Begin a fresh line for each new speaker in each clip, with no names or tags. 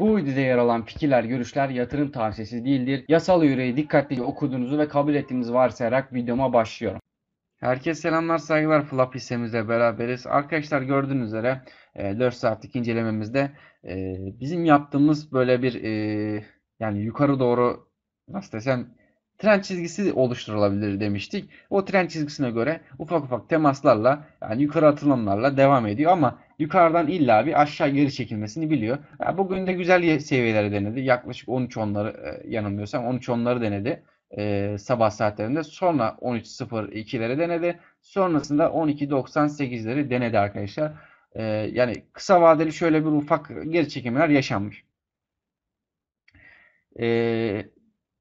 Bu videoda yer alan fikirler, görüşler yatırım tavsiyesi değildir. Yasal yüreği dikkatlice okuduğunuzu ve kabul ettiğinizi varsayarak videoma başlıyorum. Herkese selamlar saygılar Flap hissemizle beraberiz. Arkadaşlar gördüğünüz üzere 4 e, saatlik incelememizde e, bizim yaptığımız böyle bir e, yani yukarı doğru nasıl desem Trend çizgisi oluşturulabilir demiştik. O trend çizgisine göre ufak ufak temaslarla yani yukarı atılımlarla devam ediyor ama yukarıdan illa bir aşağı geri çekilmesini biliyor. Yani bugün de güzel seviyelere denedi. Yaklaşık 13 onları e, yanılmıyorsam 13 onları denedi. E, sabah saatlerinde sonra 13.02'lere denedi. Sonrasında 12.98'leri denedi arkadaşlar. E, yani kısa vadeli şöyle bir ufak geri çekimler yaşanmış. E,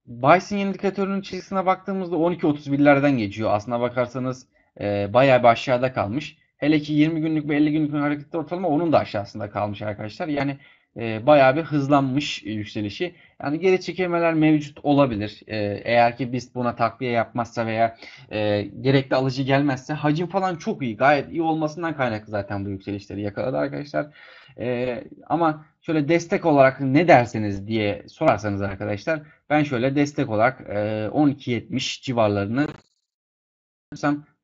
Bison indikatörünün çizgisine baktığımızda 12.31'lerden geçiyor. Aslına bakarsanız e, bayağı bir aşağıda kalmış. Hele ki 20 günlük ve 50 günlük hareketli ortalama onun da aşağısında kalmış arkadaşlar. Yani e, bayağı bir hızlanmış e, yükselişi. Yani geri çekilmeler mevcut olabilir. E, eğer ki biz buna takviye yapmazsa veya e, gerekli alıcı gelmezse hacim falan çok iyi. Gayet iyi olmasından kaynaklı zaten bu yükselişleri yakaladı arkadaşlar. E, ama şöyle destek olarak ne derseniz diye sorarsanız arkadaşlar ben şöyle destek olarak e, 12.70 civarlarını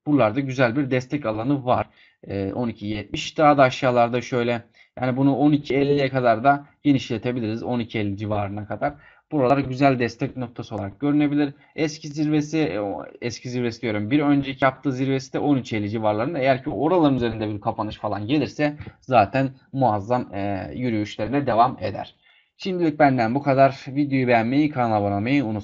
buralarda güzel bir destek alanı var. E, ee, 12.70 daha da aşağılarda şöyle yani bunu 12.50'ye kadar da genişletebiliriz. 12.50 civarına kadar. Buralar güzel destek noktası olarak görünebilir. Eski zirvesi, e, eski zirvesi diyorum bir önceki yaptığı zirvesi de 13.50 civarlarında. Eğer ki oraların üzerinde bir kapanış falan gelirse zaten muazzam e, yürüyüşlerine devam eder. Şimdilik benden bu kadar. Videoyu beğenmeyi, kanala abone olmayı unutmayın.